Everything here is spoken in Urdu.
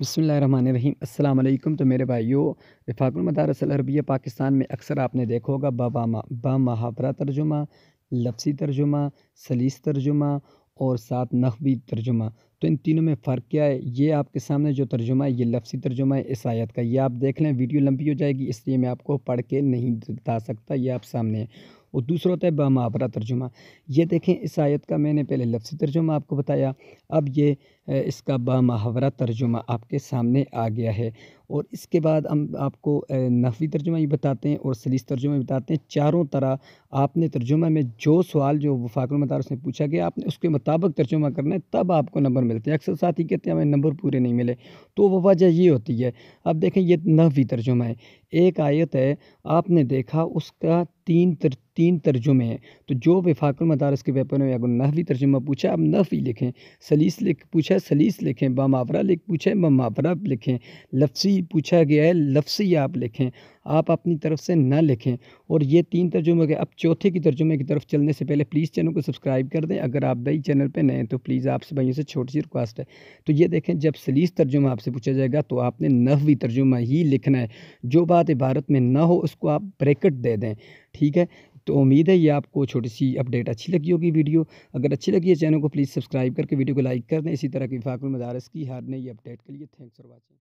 بسم اللہ الرحمن الرحیم السلام علیکم تو میرے بھائیو وفاق المدارس العربیہ پاکستان میں اکثر آپ نے دیکھو گا با محاورہ ترجمہ لفظی ترجمہ سلیس ترجمہ اور ساتھ نحوی ترجمہ تو ان تینوں میں فرق کیا ہے یہ آپ کے سامنے جو ترجمہ ہے یہ لفظی ترجمہ ہے اس آیت کا یہ آپ دیکھ لیں ویڈیو لمبی ہو جائے گی اس لیے میں آپ کو پڑھ کے نہیں بتا سکتا یہ آپ سامنے اور دوسرا ہوتا ہے با ترجمہ یہ دیکھیں اس آیت کا میں نے پہلے لفظی ترجمہ آپ کو بتایا اب یہ اس کا با ترجمہ آپ کے سامنے آ گیا ہے اور اس کے بعد ہم آپ کو نفوی ترجمہ ہی بتاتے ہیں اور سلیس ترجمہ بھی بتاتے ہیں چاروں طرح آپ نے ترجمہ میں جو سوال جو وفاق المدارس نے پوچھا گیا آپ نے اس کے مطابق ترجمہ کرنا ہے تب آپ کو نمبر ملتے ہیں اکثر ساتھی کہتے ہیں ہمیں نمبر پورے نہیں ملے تو وہ وجہ یہ ہوتی ہے اب دیکھیں یہ نوی ترجمہ ہے ایک آیت ہے آپ نے دیکھا اس کا تین تر تین ترجمے ہیں تو جو وفاق المدارس کے پیپر میں اگر نحوی ترجمہ پوچھا آپ نحوی لکھیں سلیس لکھ پوچھا سلیس لکھیں بام لکھ پوچھا با ماورہ لکھیں لفظی پوچھا گیا ہے لفظی آپ لکھیں آپ اپنی طرف سے نہ لکھیں اور یہ تین ترجمہ کے اب چوتھے کی ترجمے کی طرف چلنے سے پہلے پلیز چینل کو سبسکرائب کر دیں اگر آپ بھائی چینل پہ نئے ہیں تو پلیز آپ سے بھائیوں سے چھوٹی سی ریکویسٹ ہے تو یہ دیکھیں جب سلیس ترجمہ آپ سے پوچھا جائے گا تو آپ نے نحوی ترجمہ ہی لکھنا ہے جو بات بات عبارت میں نہ ہو اس کو آپ بریکٹ دے دیں ٹھیک ہے تو امید ہے یہ آپ کو چھوٹی سی اپڈیٹ اچھی لگی ہوگی ویڈیو اگر اچھی لگی ہے چینل کو پلیز سبسکرائب کر کے ویڈیو کو لائک کر دیں اسی طرح کی فاکر مدارس کی ہر نئی اپڈیٹ کے لیے تھینکس فار واچنگ